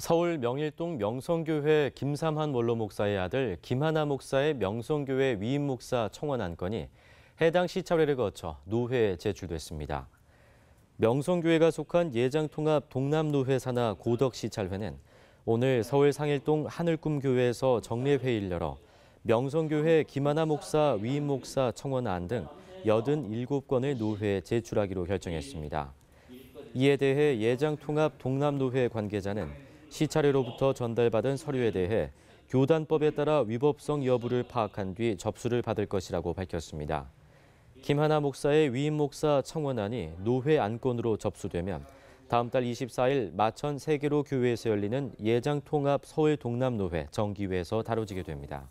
서울 명일동 명성교회 김삼환 원로 목사의 아들 김하나 목사의 명성교회 위임 목사 청원 안건이 해당 시차례를 거쳐 노회에 제출됐습니다. 명성교회가 속한 예장통합 동남노회 산하 고덕시찰회는 오늘 서울 상일동 하늘꿈교회에서 정례회의를 열어 명성교회 김하나 목사 위임 목사 청원안 등 87건을 노회에 제출하기로 결정했습니다. 이에 대해 예장통합 동남노회 관계자는 시찰회로부터 전달받은 서류에 대해 교단법에 따라 위법성 여부를 파악한 뒤 접수를 받을 것이라고 밝혔습니다. 김하나 목사의 위임 목사 청원안이 노회 안건으로 접수되면 다음 달 24일 마천 세계로 교회에서 열리는 예장 통합 서울 동남노회 정기회에서 다뤄지게 됩니다.